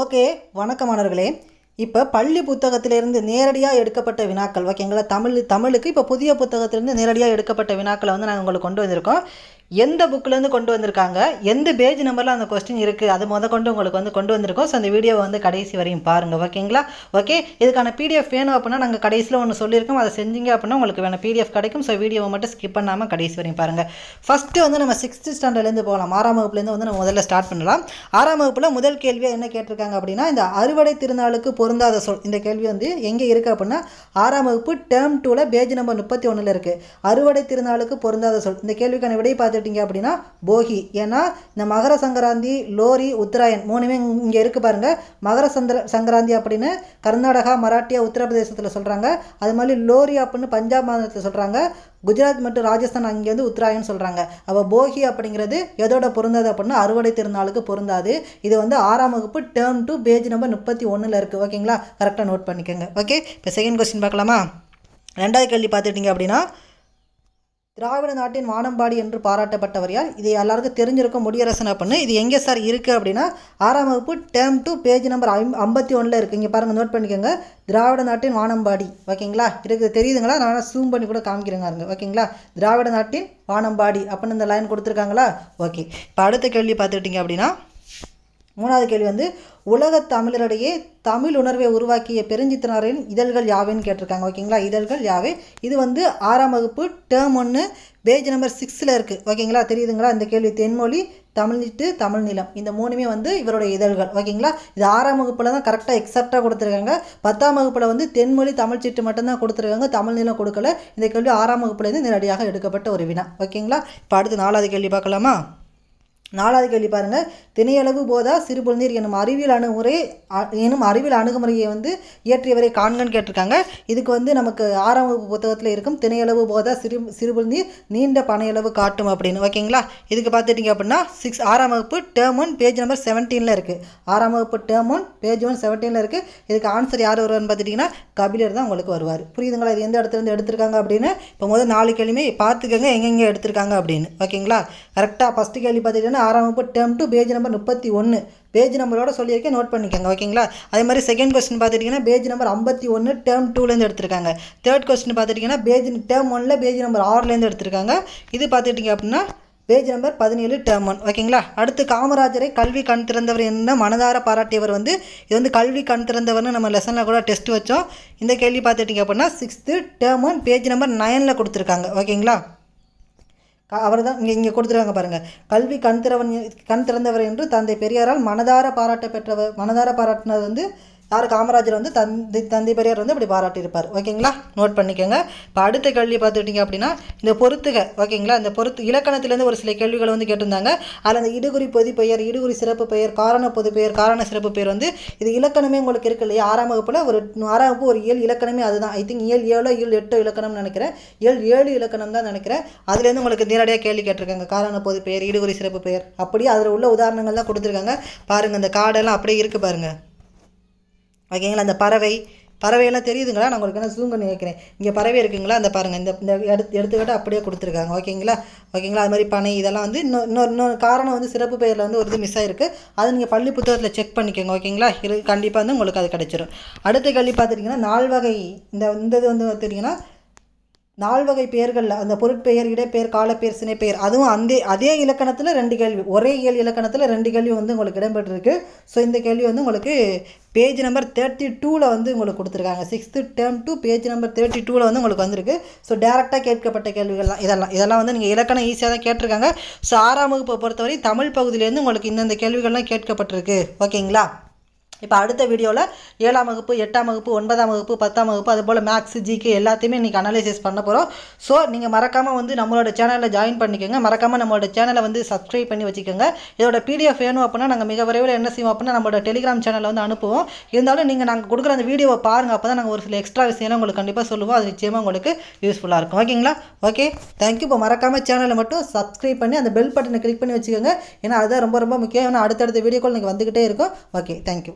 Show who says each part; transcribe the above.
Speaker 1: okay வணக்கம் இப்போ பள்ளி புத்தகத்திலேருந்து நேரடியாக எடுக்கப்பட்ட வினாக்கள் ஓகேங்களா தமிழ் தமிழுக்கு இப்போ புதிய புத்தகத்திலிருந்து நேரடியாக எடுக்கப்பட்ட வினாக்களை வந்து நாங்கள் உங்களுக்கு கொண்டு வந்திருக்கோம் எந்த புக்கிலேருந்து கொண்டு வந்திருக்காங்க எந்த பேஜ் நம்பரில் அந்த கொஸ்டின் இருக்குது அது முத கொண்டு உங்களுக்கு வந்து கொண்டு வந்திருக்கோம் ஸோ அந்த வீடியோவை வந்து கடைசி வரையும் பாருங்கள் ஓகேங்களா ஓகே இதுக்கான பிடிஎஃப் வேணும் அப்படின்னா நாங்கள் கடைசியில் ஒன்று சொல்லியிருக்கோம் அதை செஞ்சீங்க அப்படின்னா உங்களுக்கு வேணும் பிடிஎஃப் கிடைக்கும் ஸோ வீடியோவை மட்டும் ஸ்கிப் பண்ணாமல் கடைசி வரையும் பாருங்கள் ஃபஸ்ட்டு வந்து நம்ம சிக்ஸ்த்து ஸ்டாண்டர்ட்லேருந்து போகலாம் ஆறாம் வகுப்புலேருந்து வந்து நம்ம முதல்ல ஸ்டார்ட் பண்ணலாம் ஆறாம் வகுப்பில் முதல் கேள்வியை என்ன கேட்டிருக்காங்க அப்படின்னா இந்த அறுவடை திருநாளுக்கு பொருந்தாத சொல் இந்த கேள்வி வந்து எங்கே இருக்குது அப்படின்னா ஆறாம் வகுப்பு டேர்ம் டூவில் பேஜ் நம்பர் முப்பத்தி ஒன்றில் இருக்குது அறுவடை திருநாளுக்கு பொருந்தாத சொல் இந்த கேள்விக்கான விடை பார்த்துட்டு எடுத்துக்கிட்டிங்க அப்படின்னா போகி ஏன்னா இந்த மகர சங்கராந்தி லோரி உத்தராயன் மூணுமே இங்கே இருக்குது பாருங்க மகர சந்திர சங்கராந்தி அப்படின்னு கர்நாடகா மராட்டியா உத்தரப்பிரதேசத்தில் சொல்கிறாங்க அது மாதிரி லோரி அப்படின்னு பஞ்சாப் மாநிலத்தில் சொல்கிறாங்க குஜராத் மற்றும் ராஜஸ்தான் அங்கே வந்து உத்தராயன் சொல்கிறாங்க அப்போ போகி அப்படிங்கிறது எதோட பொருந்தாது அப்படின்னா அறுவடை திருநாளுக்கு பொருந்தாது இது வந்து ஆறாம் வகுப்பு டேர்ம் டூ பேஜ் நம்பர் முப்பத்தி ஒன்றில் இருக்குது ஓகேங்களா கரெக்டாக நோட் பண்ணிக்கோங்க ஓகே இப்போ செகண்ட் கொஸ்டின் பார்க்கலாமா ரெண்டாவது கேள்வி பார்த்துட்டிங்க அப்படின்னா திராவிட நாட்டின் வானம்பாடி என்று பாராட்டப்பட்டவர் யார் இது எல்லாருக்கும் தெரிஞ்சிருக்கும் முடியரசனா பண்ணு இது எங்கே சார் இருக்குது அப்படின்னா ஆறாம் வகுப்பு டேம் டூ பேஜ் நம்பர் ஐம் ஐம்பத்தி ஒன்றில் இருக்குது இங்கே பாருங்கள் நோட் பண்ணிக்கோங்க திராவிட நாட்டின் வானம்பாடி ஓகேங்களா இருக்குது தெரியுதுங்களா நான் வேணால் சூம் பண்ணி கூட காமிக்கிறேங்க ஓகேங்களா திராவிட நாட்டின் வானம்பாடி அப்படின்னு இந்த லைன் கொடுத்துருக்காங்களா ஓகே இப்போ அடுத்த கேள்வி பார்த்துக்கிட்டிங்க அப்படின்னா மூணாவது கேள்வி வந்து உலக தமிழரிடையே தமிழ் உணர்வை உருவாக்கிய பெருஞ்சித்தனாரின் இதழ்கள் யாவைன்னு கேட்டிருக்காங்க ஓகேங்களா இதழ்கள் யாவை இது வந்து ஆறாம் வகுப்பு டேர்ம் ஒன்று பேஜ் நம்பர் சிக்ஸில் இருக்குது ஓகேங்களா தெரியுதுங்களா இந்த கேள்வி தென்மொழி தமிழ்நிட்டு தமிழ் நிலம் இந்த மூணுமே வந்து இவருடைய இதழ்கள் ஓகேங்களா இது ஆறாம் வகுப்பில் தான் கரெக்டாக எக்ஸப்டாக கொடுத்துருக்காங்க பத்தாம் வகுப்பில் வந்து தென்மொழி தமிழ் சீட்டு மட்டும்தான் கொடுத்துருக்காங்க தமிழ் நிலம் கொடுக்கல இந்த கேள்வி ஆறாம் வகுப்புலேருந்து நேரடியாக எடுக்கப்பட்ட ஒரு வினா ஓகேங்களா இப்போ அடுத்து நாலாவது கேள்வி பார்க்கலாமா நாலாவது கேள்வி பாருங்கள் திணையளவு போதா சிறு நீர் எனும் அறிவியல் அணுகுமுறை எனும் அறிவியல் அணுகுமுறையை வந்து இயற்றியவரை காண்கன்னு கேட்டிருக்காங்க இதுக்கு வந்து நமக்கு ஆறாம் வகுப்பு புத்தகத்தில் இருக்கும் திணையளவு போதா சிறு சிறு நீர் நீண்ட பனையளவு காட்டும் அப்படின்னு ஓகேங்களா இதுக்கு பார்த்துட்டிங்க அப்படின்னா சிக்ஸ் ஆறாம் வகுப்பு டேர்ம் ஒன் பேஜ் நம்பர் செவன்டீனில் இருக்குது ஆறாம் வகுப்பு டேர்ம் ஒன் பேஜ் ஒன் செவன்டீனில் இருக்குது இதுக்கு ஆன்சர் யார் வருவார்னு பார்த்துட்டிங்கன்னா கபிலர் தான் உங்களுக்கு வருவார் புரியுதுங்களா இது எந்த இடத்துலேருந்து எடுத்திருக்காங்க அப்படின்னு இப்போ முதல் நாலு கேள்வியுமே பார்த்துக்கங்க எங்கெங்கே எடுத்திருக்காங்க அப்படின்னு ஓகேங்களா கரெக்டாக ஃபஸ்ட்டு கேள்வி பார்த்துட்டிங்கன்னா ஆறாம் வகுப்பு டேம் டூ பேஜ் நம்பர் முப்பத்தி ஒன்று பேஜ் நம்பரோட சொல்லியிருக்கேன் நோட் பண்ணிக்கோங்க ஓகேங்களா அதே மாதிரி செகண்ட் கொஸ்டின் பார்த்துட்டிங்கன்னா பேஜ் நம்பர் ஐம்பத்தி ஒன்று டேர்ம் டூலேருந்து எடுத்திருக்காங்க தேர்ட் கொஸ்டின் பார்த்துட்டிங்கன்னா பேஜ் டேர்ம் ஒனில் பேஜ் நம்பர் ஆறுலேருந்து எடுத்திருக்காங்க இது பார்த்துட்டிங்க அப்படின்னா பேஜ் நம்பர் பதினேழு டேர்ம் ஒன் ஓகேங்களா அடுத்து காமராஜரை கல்வி கண் திறந்தவர் என்ன மனதார பாராட்டியவர் வந்து இது வந்து கல்வி கண் திறந்தவர்னு நம்ம லெசனில் கூட டெஸ்ட் வச்சோம் இந்த கேள்வி பார்த்துட்டிங்க அப்படின்னா sixth term one page number நைனில் கொடுத்துருக்காங்க ஓகேங்களா அவர் தான் இங்கே இங்கே கொடுத்துருக்காங்க பாருங்கள் கல்வி கண் திறவன் கண் திறந்தவர் என்று தந்தை பெரியாரால் மனதார பாராட்ட பெற்றவர் மனதார பாராட்டினது வந்து யார் காமராஜர் வந்து தந்தி தந்தி பெரியார் வந்து இப்படி பாராட்டியிருப்பார் ஓகேங்களா நோட் பண்ணிக்கோங்க இப்போ அடுத்த கேள்வி பார்த்துக்கிட்டிங்க அப்படின்னா இந்த பொறுத்துக ஓகேங்களா இந்த பொறுத்து இலக்கணத்துலேருந்து ஒரு சில கேள்விகள் வந்து கேட்டிருந்தாங்க அதில் அந்த இடுகுறி பொது பெயர் இடுகுறி சிறப்பு பெயர் காரண பொது பெயர் காரண சிறப்பு பெயர் வந்து இது இலக்கணமே உங்களுக்கு இருக்கு இல்லையா ஆறாம் வகுப்பில் ஒரு ஆறாம் வகுப்பு ஒரு ஏழு இலக்கணமே அதுதான் ஐ திங்க் ஏழு ஏழோ ஏழு எட்டோ இலக்கணம்னு நினைக்கிறேன் ஏழு ஏழு இலக்கணம் தான் நினைக்கிறேன் அதுலேருந்து உங்களுக்கு நேரடியாக கேள்வி கேட்டிருக்காங்க காரண பொது பெயர் இடுகுறி சிறப்பு பெயர் அப்படியே அதில் உள்ள உதாரணங்கள்லாம் கொடுத்துருக்காங்க பாருங்கள் இந்த கார்டெல்லாம் அப்படியே இருக்குது பாருங்கள் ஓகேங்களா அந்த பறவை பறவையெல்லாம் தெரியுதுங்களா நான் உங்களுக்கு என்ன ஜூம் பண்ணி வைக்கிறேன் இங்கே பறவை இருக்குங்களா அந்த பாருங்கள் இந்த இந்த எடுத்து எடுத்துக்கிட்டு அப்படியே கொடுத்துருக்காங்க ஓகேங்களா ஓகேங்களா அது மாதிரி பனை இதெல்லாம் வந்து இன்னொரு இன்னொரு காரணம் வந்து சிறப்பு பெயரில் வந்து ஒரு இது மிஸ் ஆகிருக்கு அது நீங்கள் பள்ளி புத்தகத்தில் செக் பண்ணிக்கோங்க ஓகேங்களா இது கண்டிப்பாக வந்து உங்களுக்கு அது கிடச்சிரும் அடுத்த கல்வி பார்த்துட்டிங்கன்னா நால்வகை இந்த இந்த இது வந்து பார்த்துட்டிங்கன்னா நால்வகை பெயர்களில் அந்த பொருட்பெயர் இடப்பெயர் காலப்பெயர் சினைப்பெயர் அதுவும் அந்த அதே இலக்கணத்தில் ரெண்டு கேள்வி ஒரே இயல் இலக்கணத்தில் ரெண்டு கேள்வி வந்து உங்களுக்கு இடம்பெற்றிருக்கு ஸோ இந்த கேள்வி வந்து உங்களுக்கு பேஜ் நம்பர் தேர்ட்டி டூவில் வந்து உங்களுக்கு கொடுத்துருக்காங்க sixth term two page number thirty டூவில் வந்து உங்களுக்கு வந்திருக்கு ஸோ டேரெக்டாக கேட்கப்பட்ட கேள்விகள்லாம் இதெல்லாம் இதெல்லாம் வந்து நீங்கள் இலக்கணம் ஈஸியாக தான் கேட்டிருக்காங்க ஸோ ஆறாம் வகுப்பை பொறுத்தவரை தமிழ் பகுதியிலேருந்து உங்களுக்கு இந்தந்த கேள்விகள்லாம் கேட்கப்பட்டிருக்கு ஓகேங்களா இப்போ அடுத்த வீடியோவில் ஏழாம் வகுப்பு எட்டாம் வகுப்பு ஒன்பதாம் வகுப்பு பத்தாம் வகுப்பு அதுபோல் மேக்ஸ் ஜிகே எல்லாத்தையுமே இன்றைக்கி அனலைசிஸ் பண்ண போகிறோம் ஸோ நீங்கள் மறக்காமல் வந்து நம்மளோட சேனலில் ஜாயின் பண்ணிக்கோங்க மறக்காமல் நம்மளோட சேனலை வந்து சப்ஸ்கிரைப் பண்ணி வச்சுக்கோங்க இதோட பிடிஎஃப் வேணும் அப்படின்னா நாங்கள் மிக விரைவில் என்ன செய்வோம் அப்படின்னா நம்மளோட டெலிகிராம் சேனலில் வந்து அனுப்புவோம் இருந்தாலும் நீங்கள் நாங்கள் கொடுக்குற அந்த வீடியோவை பாருங்கள் அப்போ தான் நாங்கள் ஒரு சில எக்ஸ்ட்ரா விஷயம் உங்களுக்கு கண்டிப்பாக சொல்லுவோம் அது நிச்சயமாக உங்களுக்கு யூஸ்ஃபுல்லாக இருக்கும் ஓகேங்களா ஓகே தேங்க்யூ இப்போ மறக்காமல் சேனலை மட்டும் சப்ஸ்கிரைப் பண்ணி அந்த பெல் பட்டனை கிளிக் பண்ணி வச்சுக்கோங்க ஏன்னா அதுதான் ரொம்ப ரொம்ப முக்கியம் ஏன்னா அடுத்தடுத்த வீடியோக்கள் நீங்கள் வந்துக்கிட்டே இருக்கும் ஓகே தேங்க்யூ